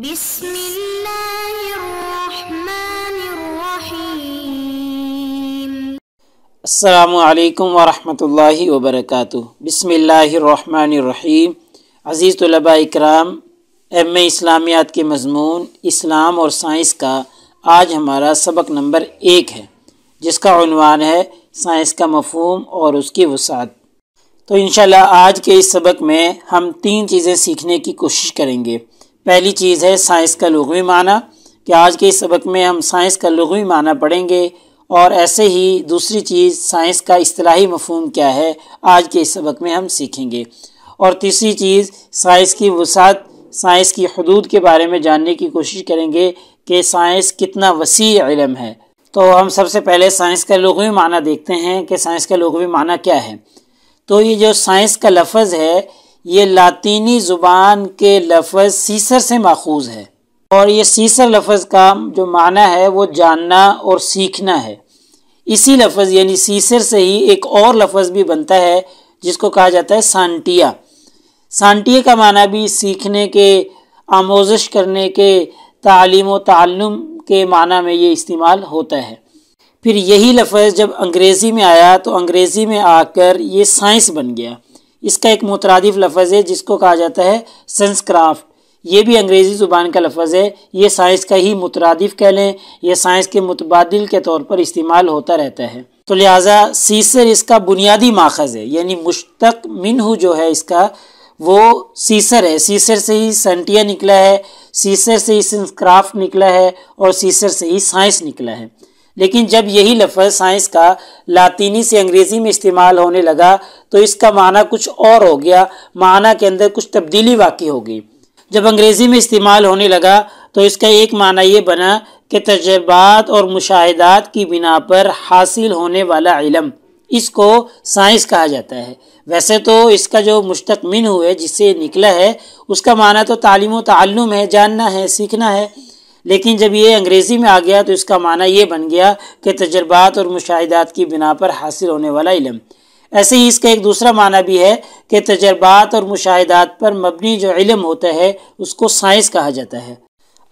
بسم الله الرحمن الرحيم अज़ीज़ तलबा इकराम एम इस्लामियात के मजमून इस्लाम और साइंस का आज हमारा सबक नंबर एक है जिसका उनवान है साइंस का मफहम और उसकी वसात तो इन आज के इस सबक में हम तीन चीज़ें सीखने की कोशिश करेंगे पहली चीज़ है साइंस का लघवी माना कि आज के इस सबक में हम साइंस का लघवी माना पढ़ेंगे और ऐसे ही दूसरी चीज़ साइंस का असलाही मफहम क्या है आज के इस सबक में हम सीखेंगे और तीसरी चीज़ साइंस की वसात साइंस की हदूद के बारे में जानने की कोशिश करेंगे कि साइंस कितना वसी इलम है तो हम सबसे पहले साइंस का लघवी माना देखते हैं कि साइंस का लघवी माना क्या है तो ये जो साइंस का लफज है ये लातीनी ज़ुबान के लफ्ज़ सीसर से माखूज है और ये सीसर लफ्ज़ का जो माना है वो जानना और सीखना है इसी लफ्ज़ यानी सीसर से ही एक और लफ्ज़ भी बनता है जिसको कहा जाता है सांटिया सांटिया का माना भी सीखने के आमोजश करने के तालीम व के माना में ये इस्तेमाल होता है फिर यही लफ्ज़ जब अंग्रेज़ी में आया तो अंग्रेज़ी में आकर ये साइंस बन गया इसका एक मुतरद लफज है जिसको कहा जाता है सन्सक्राफ्ट ये भी अंग्रेज़ी ज़ुबान का लफज है ये साइंस का ही मुतरद कह लें यह साइंस के मुतबादल के तौर पर इस्तेमाल होता रहता है तो लिहाजा सीसर इसका बुनियादी माखज़ है यानी मुश्तक मिनहू जो है इसका वो सीसर है सीसर से ही सेंटिया निकला है सीसर से ही सेंसक्राफ्ट निकला है और सीसर से ही साइंस निकला है लेकिन जब यही लफ्ज़ साइंस का लातीनी से अंग्रेज़ी में इस्तेमाल होने लगा तो इसका माना कुछ और हो गया माना के अंदर कुछ तब्दीली वाकई हो गई जब अंग्रेज़ी में इस्तेमाल होने लगा तो इसका एक माना ये बना कि तजर्बात और मुशाहदात की बिना पर हासिल होने वाला इलम इसको साइंस कहा जाता है वैसे तो इसका जो मुश्तक हुए जिससे निकला है उसका माना तो तालीम व है जानना है सीखना है लेकिन जब ये अंग्रेज़ी में आ गया तो इसका माना ये बन गया कि तजर्बात और मुशाहदात की बिना पर हासिल होने वाला इलम ऐसे ही इसका एक दूसरा माना भी है कि तजर्बात और मुशाहदात पर मबनी जो इलम होता है उसको साइंस कहा जाता है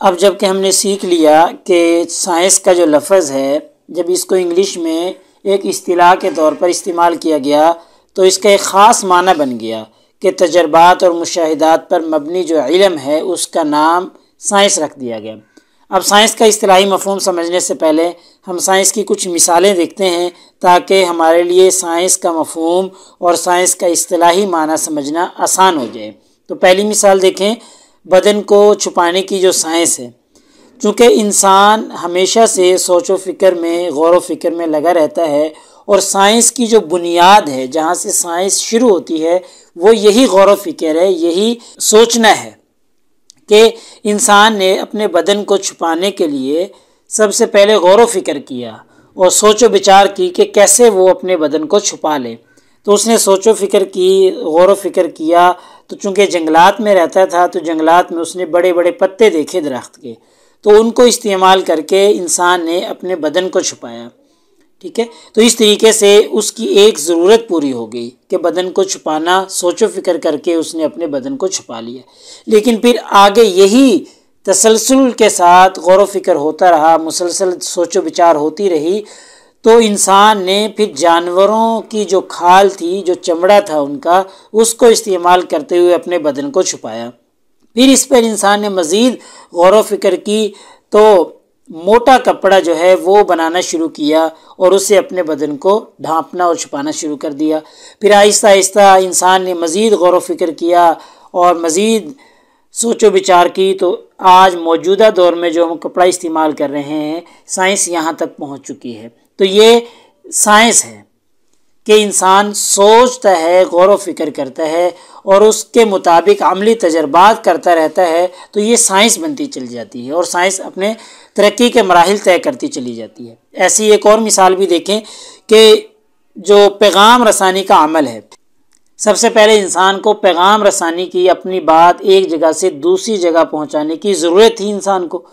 अब जबकि हमने सीख लिया कि साइंस का जो लफज है जब इसको इंग्लिश में एक अतलाह के तौर पर इस्तेमाल किया गया तो इसका एक ख़ास माना बन गया कि तजर्बात और मुशाहदात पर मबनी जो इलम है उसका नाम साइंस रख दिया गया अब साइंस का इतलाही मफहम समझने से पहले हम साइंस की कुछ मिसालें देखते हैं ताकि हमारे लिए साइंस का मफहम और साइंस का इतलाही माना समझना आसान हो जाए तो पहली मिसाल देखें बदन को छुपाने की जो साइंस है चूँकि इंसान हमेशा से सोचो फिक्र में गौर फिक्र में लगा रहता है और साइंस की जो बुनियाद है जहाँ से साइंस शुरू होती है वो यही गौर व फिक्र है यही सोचना है कि इंसान ने अपने बदन को छुपाने के लिए सबसे पहले गौर फिक्र किया और सोचो विचार की कि कैसे वो अपने बदन को छुपा ले तो उसने सोचो फिक्र की गौर फिक्र किया तो चूँकि जंगलात में रहता था तो जंगलात में उसने बड़े बड़े पत्ते देखे दरख्त के तो उनको इस्तेमाल करके इंसान ने अपने बदन को छुपाया ठीक है तो इस तरीके से उसकी एक ज़रूरत पूरी हो गई कि बदन को छुपाना सोचो फिक्र करके उसने अपने बदन को छुपा लिया लेकिन फिर आगे यही तसलसल के साथ गौर फिक्र होता रहा मुसलसल सोचो विचार होती रही तो इंसान ने फिर जानवरों की जो खाल थी जो चमड़ा था उनका उसको इस्तेमाल करते हुए अपने बदन को छुपाया फिर इस पर इंसान ने मज़ीद गौर फिक्र की तो मोटा कपड़ा जो है वो बनाना शुरू किया और उसे अपने बदन को ढांपना और छुपाना शुरू कर दिया फिर आहिस्ता आहिस्ता इंसान ने मज़ीद गौर फिक्र किया और मज़ीद सोचो विचार की तो आज मौजूदा दौर में जो हम कपड़ा इस्तेमाल कर रहे हैं साइंस यहाँ तक पहुँच चुकी है तो ये साइंस है कि इंसान सोचता है गौर फिक्र करता है और उसके मुताबिक अमली तजर्बात करता रहता है तो ये साइंस बनती चली जाती है और साइंस अपने तरक्की के मराहल तय करती चली जाती है ऐसी एक और मिसाल भी देखें कि जो पैगाम रसानी का अमल है सबसे पहले इंसान को पैगाम रसानी की अपनी बात एक जगह से दूसरी जगह पहुँचाने की ज़रूरत थी इंसान को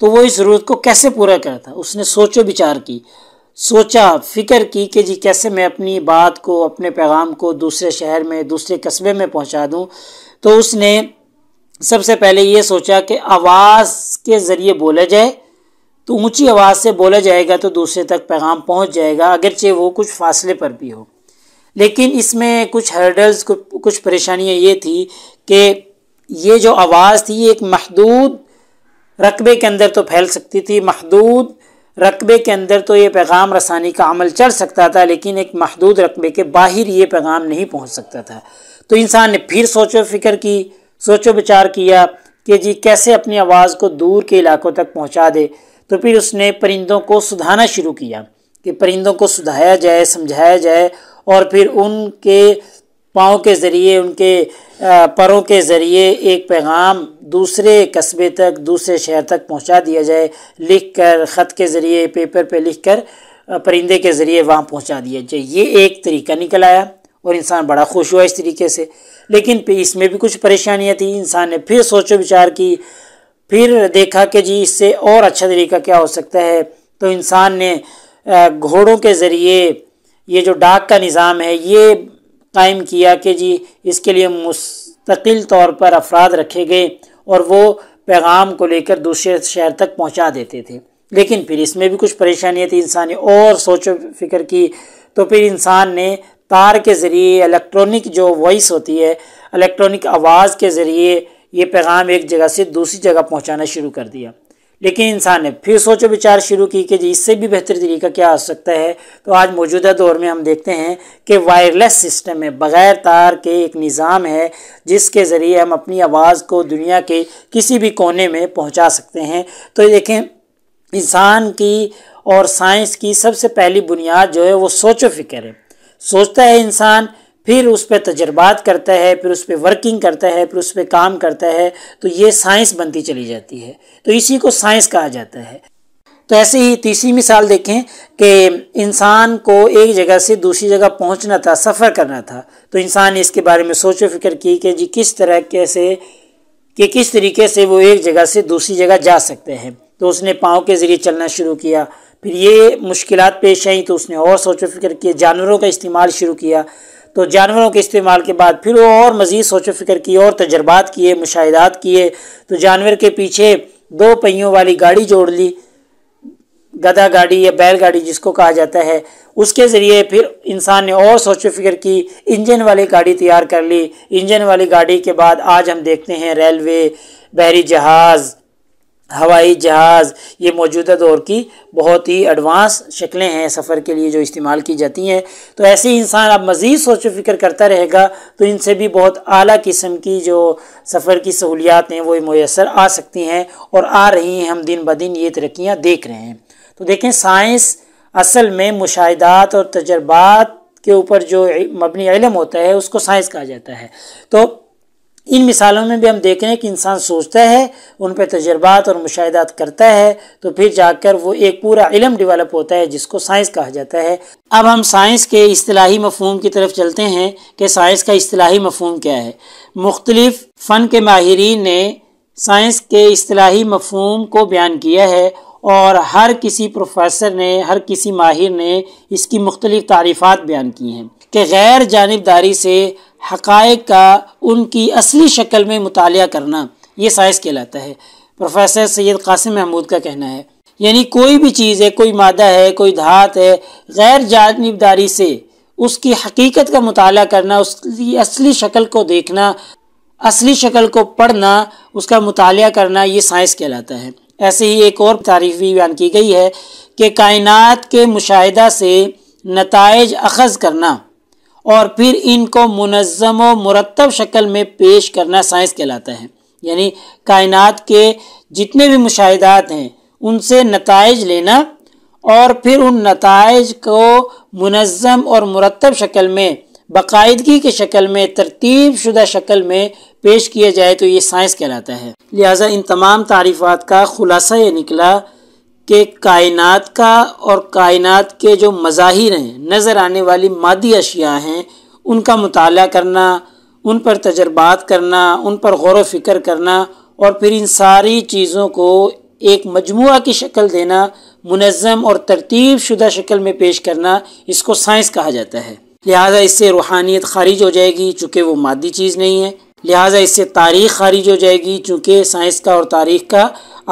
तो वो इस ज़रूरत को कैसे पूरा करता उसने सोचो विचार की सोचा फ़िक्र की कि जी कैसे मैं अपनी बात को अपने पैगाम को दूसरे शहर में दूसरे कस्बे में पहुंचा दूं तो उसने सबसे पहले ये सोचा कि आवाज़ के ज़रिए बोला जाए तो ऊंची आवाज़ से बोला जाएगा तो दूसरे तक पैगाम पहुंच जाएगा अगरचे वो कुछ फासले पर भी हो लेकिन इसमें कुछ हर्डल्स कुछ परेशानियाँ ये थी कि ये जो आवाज़ थी एक महदूद रकबे के अंदर तो फैल सकती थी महदूद रकबे के अंदर तो ये पैगाम रसानी का अमल चल सकता था लेकिन एक महदूद रकबे के बाहर ये पैगाम नहीं पहुँच सकता था तो इंसान ने फिर सोचो फिक्र की सोचो विचार किया कि जी कैसे अपनी आवाज़ को दूर के इलाकों तक पहुँचा दे तो फिर उसने परिंदों को सुधाना शुरू किया कि परिंदों को सुधाया जाए समझाया जाए और फिर उनके पाँव के ज़रिए उनके परों के ज़रिए एक पैगाम दूसरे कस्बे तक दूसरे शहर तक पहुंचा दिया जाए लिख कर ख़त के ज़रिए पेपर पे लिख कर परिंदे के ज़रिए वहाँ पहुंचा दिया जाए ये एक तरीका निकल आया और इंसान बड़ा खुश हुआ इस तरीके से लेकिन इसमें भी कुछ परेशानियाँ थी इंसान ने फिर सोचो विचार की फिर देखा कि जी इससे और अच्छा तरीका क्या हो सकता है तो इंसान ने घोड़ों के ज़रिए ये जो डाक का निज़ाम है ये कायम किया कि जी इसके लिए मुस्तकिल तौर पर अफराद रखे गए और वो पैगाम को लेकर दूसरे शहर तक पहुंचा देते थे लेकिन फिर इसमें भी कुछ परेशानियाँ थी इंसान ने और सोचो फिक्र की तो फिर इंसान ने तार के ज़रिए इलेक्ट्रॉनिक जो वॉइस होती है इलेक्ट्रॉनिक आवाज़ के ज़रिए ये पैगाम एक जगह से दूसरी जगह पहुंचाना शुरू कर दिया लेकिन इंसान ने फिर सोचो विचार शुरू की कि इससे भी बेहतर तरीका क्या हो सकता है तो आज मौजूदा दौर में हम देखते हैं कि वायरलेस सिस्टम है बग़ैर तार के एक निज़ाम है जिसके ज़रिए हम अपनी आवाज़ को दुनिया के किसी भी कोने में पहुंचा सकते हैं तो देखें इंसान की और साइंस की सबसे पहली बुनियाद जो है वो सोचो फिक्र है सोचता है इंसान फिर उस पर तजर्बात करता है फिर उस पर वर्किंग करता है फिर उस पर काम करता है तो ये साइंस बनती चली जाती है तो इसी को साइंस कहा जाता है तो ऐसे ही तीसरी मिसाल देखें कि इंसान को एक जगह से दूसरी जगह पहुंचना था सफ़र करना था तो इंसान ने इसके बारे में सोचो फिक्र की कि जी किस तरह कैसे कि किस तरीके से वो एक जगह से दूसरी जगह जा सकते हैं तो उसने पाँव के ज़रिए चलना शुरू किया फिर ये मुश्किल पेश आई तो उसने और सोचो फिक्र किए जानवरों का इस्तेमाल शुरू किया तो जानवरों के इस्तेमाल के बाद फिर वो और मज़ीद सोचो फिक्र की और तजर्बात किए मुशाहदात किए तो जानवर के पीछे दो पहियों वाली गाड़ी जोड़ ली गदा गाड़ी या बैल गाड़ी जिसको कहा जाता है उसके ज़रिए फिर इंसान ने और सोचो फिक्र की इंजन वाली गाड़ी तैयार कर ली इंजन वाली गाड़ी के बाद आज हम देखते हैं रेलवे बहरी जहाज़ हवाई जहाज़ ये मौजूदा दौर की बहुत ही एडवांस शक्लें हैं सफ़र के लिए जो इस्तेमाल की जाती हैं तो ऐसे ही इंसान अब मज़ीद सोच फिक्र करता रहेगा तो इनसे भी बहुत अली किस्म की जो सफ़र की सहूलियात हैं वो मैसर आ सकती हैं और आ रही हैं हम दिन ब दिन ये तरक्याँ देख रहे हैं तो देखें साइंस असल में मुशाहदात और तजर्बात के ऊपर जो मबनी इलम होता है उसको साइंस कहा जाता है तो इन मिसालों में भी हम देख रहे हैं कि इंसान सोचता है उन पर तजर्बात और मुशाहदात करता है तो फिर जाकर वो एक पूरा इलम डिवेलप होता है जिसको साइंस कहा जाता है अब हम साइंस के अलाही मफहम की तरफ चलते हैं कि साइंस का अलाही मफहम क्या है मुख्तलिफ़ फ़न के माहरीन ने साइंस के अصलाही मफहम को बयान किया है और हर किसी प्रोफेसर ने हर किसी माहिर ने इसकी मुख्तलिफ़ तारीफ़ात बयान की हैं कि गैर जानबदारी से हक़ का उनकी असली शक्ल में मुताल करना ये साइंस कहलाता है प्रोफेसर सैयद कासिम महमूद का कहना है यानी कोई भी चीज़ है कोई मादा है कोई धात है गैर जानबदारी से उसकी हकीकत का मुताल करना उसकी असली शक्ल को देखना असली शक्ल को पढ़ना उसका मुताल करना ये साइंस कहलाता है ऐसे ही एक और तारीफ भी बयान की गई है कि कायनात के मुशाह से नतज अखज़ करना और फिर इनको मुनज़म व मुरतब शक्ल में पेश करना साइंस कहलाता है यानी कायनात के जितने भी मुशाहदात हैं उनसे नतज लेना और फिर उन नतज को मुनज़म और मुरतब शक्ल में बाकायदगी की शक्ल में तरतीब शुदा शक्ल में पेश किया जाए तो ये साइंस कहलाता है लिहाजा इन तमाम तारीफ़ात का खुलासा ये निकला कि कायनात का और कायनात के जो मज़ाहिर हैं नज़र आने वाली मादी अशिया हैं उनका मताल करना उन पर तजर्बात करना उन पर गौर वफ़िक्र करना और फिर इन सारी चीज़ों को एक मजमु की शक्ल देना मुनज़म और तरतीब शुदा शक्ल में पेश करना इसको साइंस कहा जाता है लिहाजा इससे रूहानियत खारिज हो जाएगी चूँकि वो मादी चीज़ नहीं है लिहाजा इससे तारीख खारिज हो जाएगी चूँकि साइंस का और तारीख का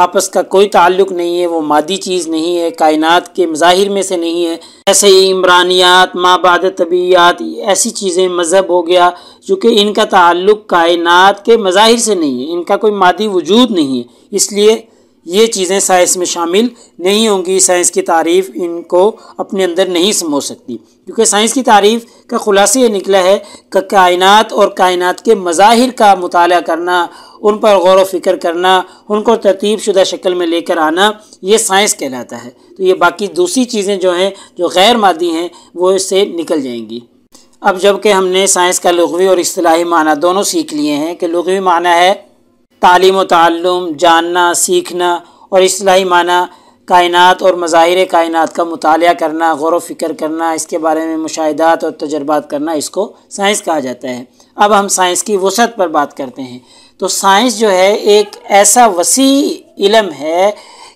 आपस का कोई ताल्लुक नहीं है वो मादी चीज़ नहीं है कायनात के मज़ाहिर में से नहीं है ऐसे ही इमरानियात माबाद तबीयात ऐसी चीज़ें मज़हब हो गया चूँकि इनका ताल्लुक कायनात के मज़ाहिर से नहीं है इनका कोई मादी वजूद नहीं है इसलिए ये चीज़ें साइंस में शामिल नहीं होंगी साइंस की तारीफ इनको अपने अंदर नहीं समो सकती क्योंकि साइंस की तारीफ का खुलासा ये निकला है कि कायनात और कायनात के मज़ाहिर का मताल करना उन पर गौर वफिक्र करना उनको तरतीब शुदा शक्ल में लेकर आना ये साइंस कहलाता है तो ये बाकी दूसरी चीज़ें जो हैं जो गैर मादी हैं वो इससे निकल जाएंगी अब जबकि हमने साइंस का लघवी और असलाही माना दोनों सीख लिए हैं कि लघवी माना है तालीम तल्लम जानना सीखना और असलाही माना कायनात और मज़ाहिर कायनात का मताल करना गौर फिक्र करना इसके बारे में मुशाहदात और तजर्बात करना इसको साइंस कहा जाता है अब हम साइंस की वसत पर बात करते हैं तो साइंस जो है एक ऐसा वसी इलम है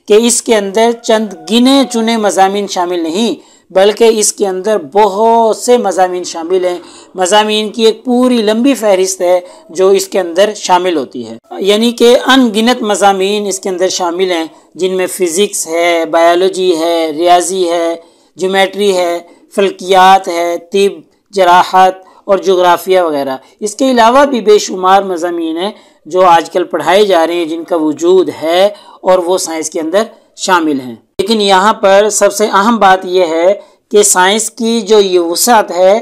कि इसके अंदर चंद गिने चुने मजामी शामिल नहीं बल्कि इसके अंदर बहुत से मजामी शामिल हैं मजामी की एक पूरी लंबी फहरिस्त है जो इसके अंदर शामिल होती है यानी कि अनगिनत मजामी इसके अंदर शामिल हैं जिनमें फ़िज़िक्स है बायोलॉजी है रियाजी है जोमेट्री है फल्कियात है तिब जराहत और जोग्राफिया वगैरह इसके अलावा भी बेशुमार मजामी हैं जो आजकल पढ़ाए जा रहे हैं जिनका वजूद है और वो साइंस के अंदर शामिल हैं लेकिन यहाँ पर सबसे अहम बात यह है कि साइंस की जो ये वसात है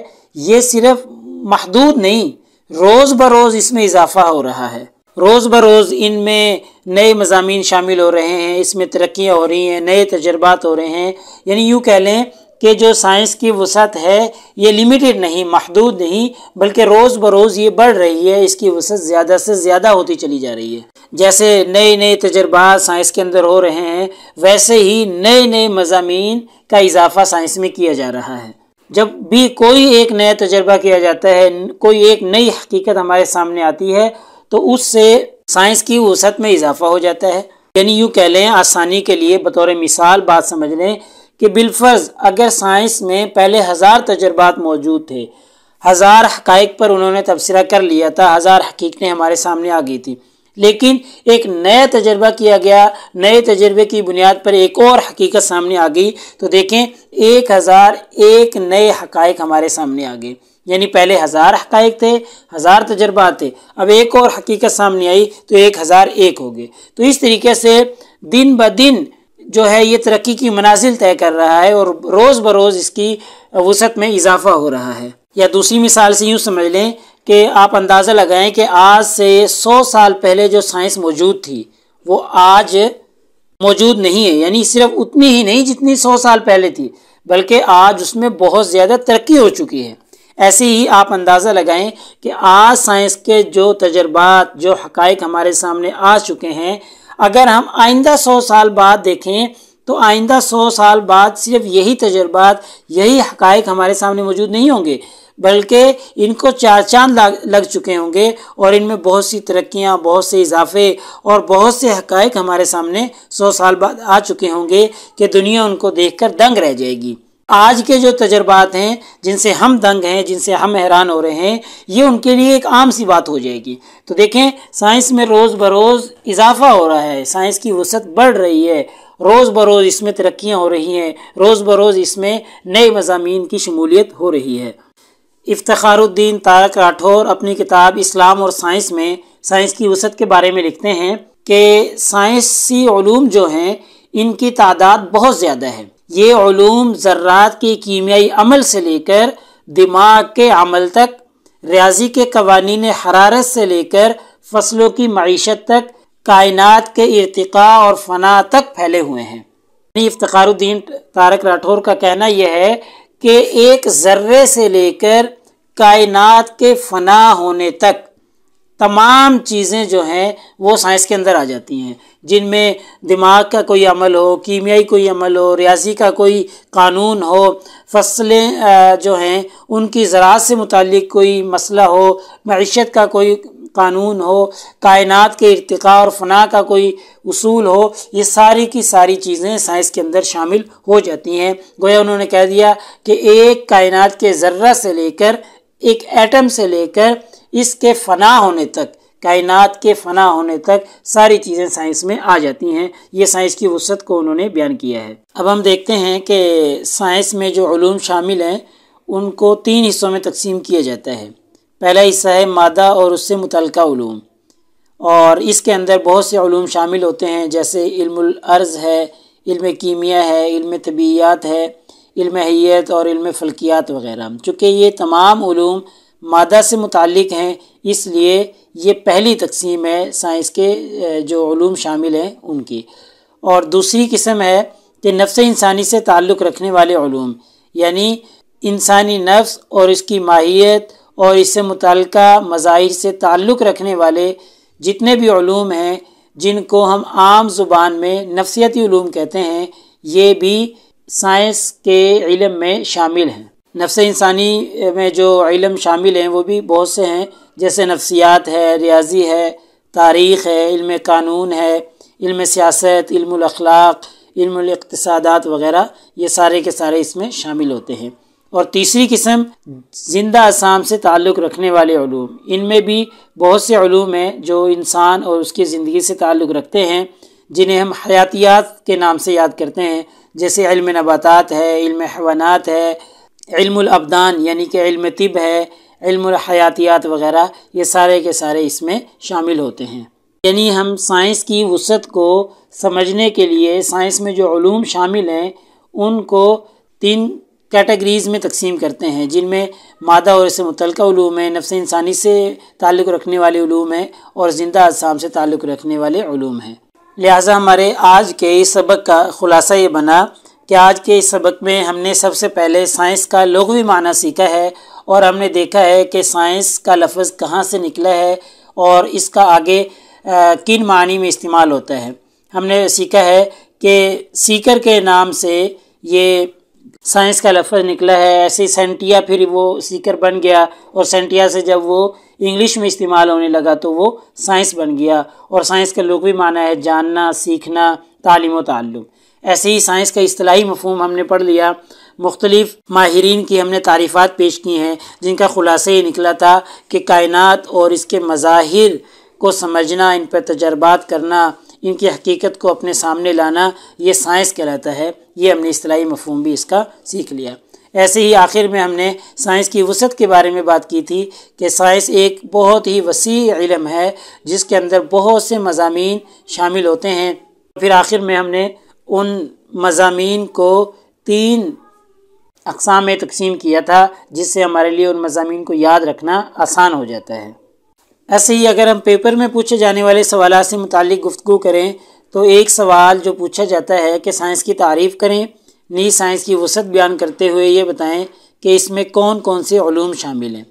ये सिर्फ महदूद नहीं रोज़ बरोज़ इसमें इजाफा हो रहा है रोज़ बरोज़ इनमें नए मजामी शामिल हो रहे हैं इसमें तरक्याँ हो रही हैं नए तजर्बात हो रहे हैं यानी यूँ कह लें कि जो साइंस की वसत है ये लिमिटेड नहीं महदूद नहीं बल्कि रोज़ बरोज़ ये बढ़ रही है इसकी वसत ज़्यादा से ज़्यादा होती चली जा रही है जैसे नए नए तजर्बा साइंस के अंदर हो रहे हैं वैसे ही नए नए मजामी का इजाफा साइंस में किया जा रहा है जब भी कोई एक नया तजर्बा किया जाता है कोई एक नई हकीकत हमारे सामने आती है तो उससे साइंस की वसत में इजाफा हो जाता है यानी यूँ कह लें आसानी के लिए बतौर मिसाल बात समझ लें कि बिलफर्ज अगर साइंस में पहले हज़ार तजर्बात मौजूद थे हज़ार हकाइक पर उन्होंने तबसरा कर लिया था हज़ार हकीकतें हमारे सामने आ गई थी लेकिन एक नया तजर्बा किया गया नए तजर्बे की बुनियाद पर एक और हकीकत सामने आ गई तो देखें एक हज़ार एक नए हकाइक हमारे सामने आ गए यानी पहले हज़ार हकाइक थे हज़ार तजर्बा थे अब एक और हकीकत सामने आई तो एक हज़ार एक हो गए तो इस तरीके से दिन ब दिन जो है ये तरक्की की मनाजिल तय कर रहा है और रोज़ बरोज़ इसकी वसत में इजाफा हो रहा है या दूसरी मिसाल से यूँ समझ लें कि आप अंदाज़ा लगाएं कि आज से सौ साल पहले जो साइंस मौजूद थी वो आज मौजूद नहीं है यानी सिर्फ उतनी ही नहीं जितनी सौ साल पहले थी बल्कि आज उसमें बहुत ज़्यादा तरक्की हो चुकी है ऐसे ही आप अंदाज़ा लगाएं कि आज साइंस के जो तजर्बात जो हकाइक हमारे सामने आ चुके हैं अगर हम आइंदा सौ साल बाद देखें तो आइंदा सौ साल बाद सिर्फ यही तजर्बात यही हकायक हमारे सामने मौजूद नहीं होंगे बल्कि इनको चार चांद लग चुके होंगे और इनमें बहुत सी तरक्याँ बहुत से इजाफे और बहुत से हकायक हमारे सामने सौ साल बाद आ चुके होंगे कि दुनिया उनको देखकर दंग रह जाएगी आज के जो तजर्बात हैं जिनसे हम दंग हैं जिनसे हम हैरान हो रहे हैं ये उनके लिए एक आम सी बात हो जाएगी तो देखें साइंस में रोज़ बरोज़ इजाफा हो रहा है साइंस की वसत बढ़ रही है रोज़ बरोज़ इसमें तरक्याँ हो रही हैं रोज़ बरोज़ इसमें नए मजामी की शमूलियत हो रही है इफ्तारुद्दीन तारक राठौर अपनी किताब इस्लाम और साइंस में साइंस की वसत के बारे में लिखते हैं कि साइंसी ूम जो हैं इनकी तादाद बहुत ज़्यादा है ये ूम ज़र्रात के कीमियाई अमल से लेकर दिमाग के अमल तक रियाजी के कवानीन हरारत से लेकर फसलों की मीशत तक कायनात के इरतका और फना तक फैले हुए हैं इफ्तारुद्दीन तारक राठौर का कहना यह है कि एक ज़र्रे से लेकर कायनात के फना होने तक तमाम चीज़ें जो हैं वो साइंस के अंदर आ जाती हैं जिनमें दिमाग का कोई अमल हो कीमियाई कोई अमल हो रियाजी का कोई कानून हो फसलें जो हैं उनकी ज़रात से मुतक कोई मसला हो मीशत का कोई कानून हो कायनात के इरतका और फना का कोई उसूल हो ये सारी की सारी चीज़ें साइंस के अंदर शामिल हो जाती हैं गोया उन्होंने कह दिया कि एक कायनात के ज़र्रा से लेकर एक एटम से लेकर इसके फना होने तक कायनात के फना होने तक सारी चीज़ें साइंस में आ जाती हैं ये साइंस की वसत को उन्होंने बयान किया है अब हम देखते हैं कि साइंस में जो ूम शामिल हैं उनको तीन हिस्सों में तकसीम किया जाता है पहला हिस्सा है मादा और उससे मुतलूम और इसके अंदर बहुत से ूम शामिल होते हैं जैसे इल्मर्ज़ है इल्म कीमिया है इल्म तबीयात है इल्म हैत और इल्म फल्कियात वगैरह चूँकि ये तमाम ूम मादा से मुतक़ हैं इसलिए ये पहली तकसीम है साइंस के जो ूम शामिल हैं उनकी और दूसरी किस्म है कि नफ्स इंसानी से ताल्लुक़ रखने वाले ूम यानी इंसानी नफ्स और इसकी माहियत और इससे मुतल मज़ाहिर से ताल्लुक़ रखने वाले जितने भी ूम हैं जिनको हम आम ज़ुबान में नफसियती कहते हैं ये भी साइंस के इलम में शामिल हैं नफ्स इंसानी में जो इलम शामिल हैं वो भी बहुत से हैं जैसे नफ्सियात है रियाजी है तारीख़ है इल्म कानून है इल्म सियासत इल्मअखलाक इल्मसादात वगैरह ये सारे के सारे इसमें शामिल होते हैं और तीसरी किस्म ज़िंदा असाम से ताल्लुक़ रखने वाले ूम इनमें भी बहुत से ूम हैं जो इंसान और उसकी ज़िंदगी से ताल्लुक़ रखते हैं जिन्हें हम हयातियात के नाम से याद करते हैं जैसे इल्म नबातात है इल्म हवानात है इल्मअबदान यानी कि इल्म तिब है इल्महयातियात वगैरह ये सारे के सारे इसमें शामिल होते हैं यानी हम साइंस की वसत को समझने के लिए साइंस में जो ूम शामिल हैं उनको तीन कैटेगरीज़ में तकसीम करते हैं जिनमें मादा और इससे मुतलूम है नफ्स इंसानी से ताल्लुक़ रखने वाले ूम हैं और ज़िंदा असाम से ताल्लुक़ रखने वाले ूम हैं लिहाजा हमारे आज के इस सबक का ख़ुलासा ये बना कि आज के इस सबक में हमने सबसे पहले साइंस का लघवी माना सीखा है और हमने देखा है कि साइंस का लफ्ज़ कहाँ से निकला है और इसका आगे आ, किन मानी में इस्तेमाल होता है हमने सीखा है कि सीकर के नाम से ये साइंस का लफ्ज़ निकला है ऐसे सेंटिया फिर वो सीकर बन गया और सेंटिया से जब वो इंग्लिश में इस्तेमाल होने लगा तो वो साइंस बन गया और साइंस का लोग भी माना है जानना सीखना तालीम व ऐसे ही साइंस का अतलाही मफहम हमने पढ़ लिया मुख्तलिफ माहरीन की हमने तारीफ़ात पेश की हैं जिनका खुलासा ये निकला था कि कायनत और इसके मज़ाहिर को समझना इन पर तजर्बात करना इनकी हकीकत को अपने सामने लाना ये साइंस कहलाता है ये हमने असलाही मफहम भी इसका सीख लिया ऐसे ही आखिर में हमने साइंस की वसत के बारे में बात की थी कि साइंस एक बहुत ही वसी इलम है जिसके अंदर बहुत से मजामी शामिल होते हैं फिर आखिर में हमने उन मजामी को तीन अकसाम में तकसीम किया था जिससे हमारे लिए उन मजामी को याद रखना आसान हो जाता है ऐसे ही अगर हम पेपर में पूछे जाने वाले सवाल से मुतल गुफ्तु करें तो एक सवाल जो पूछा जाता है कि साइंस की तारीफ़ करें नी साइंस की वसत बयान करते हुए ये बताएं कि इसमें कौन कौन से ूम शामिल हैं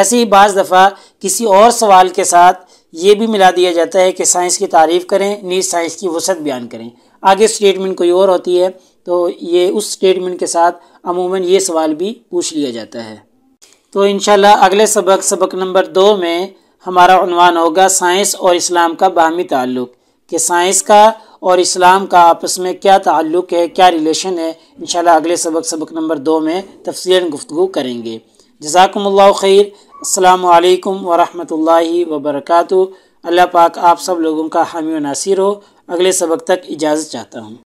ऐसे ही बज़ दफ़ा किसी और सवाल के साथ ये भी मिला दिया जाता है कि साइंस की तारीफ़ करें नी साइंस की वसत बयान करें आगे स्टेटमेंट कोई और होती है तो ये उस स्टेटमेंट के साथ अमूमन ये सवाल भी पूछ लिया जाता है तो इन अगले सबक सबक नंबर दो में हमारा अनवान होगा साइंस और इस्लाम का बाहमी ताल्लुक कि साइंस का और इस्लाम का आपस में क्या ताल्लुक़ है क्या रिलेशन है इन अगले सबक सबक नंबर दो में तफसी गुफ्तु करेंगे जजाकमल खैर अल्लाम वरहमल वबरक अल्लाह पाक आप सब लोगों का हामी नासिर हो अगले सबक तक इजाज़त चाहता हूँ